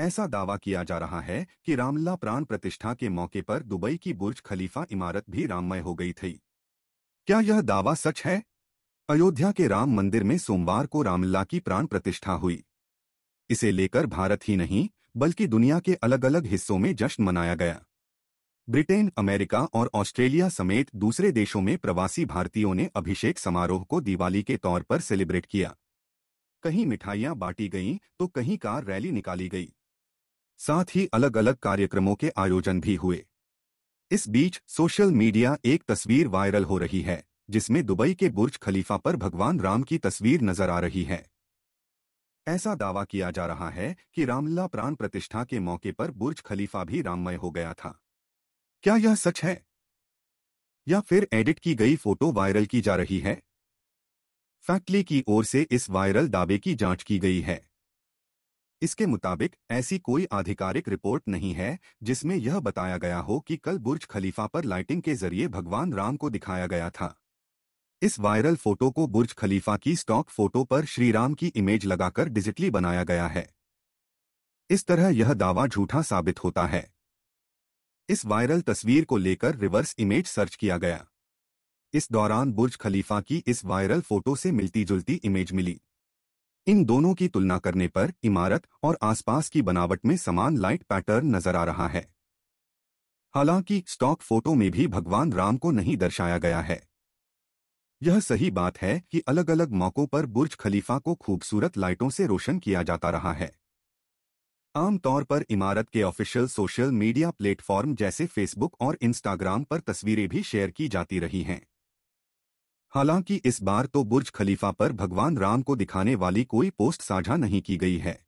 ऐसा दावा किया जा रहा है कि रामला प्राण प्रतिष्ठा के मौके पर दुबई की बुर्ज खलीफा इमारत भी राममय हो गई थी क्या यह दावा सच है अयोध्या के राम मंदिर में सोमवार को रामला की प्राण प्रतिष्ठा हुई इसे लेकर भारत ही नहीं बल्कि दुनिया के अलग अलग हिस्सों में जश्न मनाया गया ब्रिटेन अमेरिका और ऑस्ट्रेलिया समेत दूसरे देशों में प्रवासी भारतीयों ने अभिषेक समारोह को दिवाली के तौर पर सेलिब्रेट किया कहीं मिठाइयां बांटी गईं तो कहीं कार रैली निकाली गई साथ ही अलग अलग कार्यक्रमों के आयोजन भी हुए इस बीच सोशल मीडिया एक तस्वीर वायरल हो रही है जिसमें दुबई के बुर्ज खलीफा पर भगवान राम की तस्वीर नजर आ रही है ऐसा दावा किया जा रहा है कि रामलीला प्राण प्रतिष्ठा के मौके पर बुर्ज खलीफा भी राममय हो गया था क्या यह सच है या फिर एडिट की गई फोटो वायरल की जा रही है फैक्टली की ओर से इस वायरल दावे की जांच की गई है इसके मुताबिक ऐसी कोई आधिकारिक रिपोर्ट नहीं है जिसमें यह बताया गया हो कि कल बुर्ज खलीफा पर लाइटिंग के जरिए भगवान राम को दिखाया गया था इस वायरल फोटो को बुर्ज खलीफा की स्टॉक फोटो पर श्रीराम की इमेज लगाकर डिजिटली बनाया गया है इस तरह यह दावा झूठा साबित होता है इस वायरल तस्वीर को लेकर रिवर्स इमेज सर्च किया गया इस दौरान बुर्ज खलीफा की इस वायरल फोटो से मिलती जुलती इमेज मिली इन दोनों की तुलना करने पर इमारत और आसपास की बनावट में समान लाइट पैटर्न नजर आ रहा है हालांकि स्टॉक फोटो में भी भगवान राम को नहीं दर्शाया गया है यह सही बात है कि अलग अलग मौकों पर बुर्ज खलीफा को खूबसूरत लाइटों से रोशन किया जाता रहा है आमतौर पर इमारत के ऑफिशियल सोशल मीडिया प्लेटफॉर्म जैसे फेसबुक और इंस्टाग्राम पर तस्वीरें भी शेयर की जाती रही हैं हालांकि इस बार तो बुर्ज खलीफा पर भगवान राम को दिखाने वाली कोई पोस्ट साझा नहीं की गई है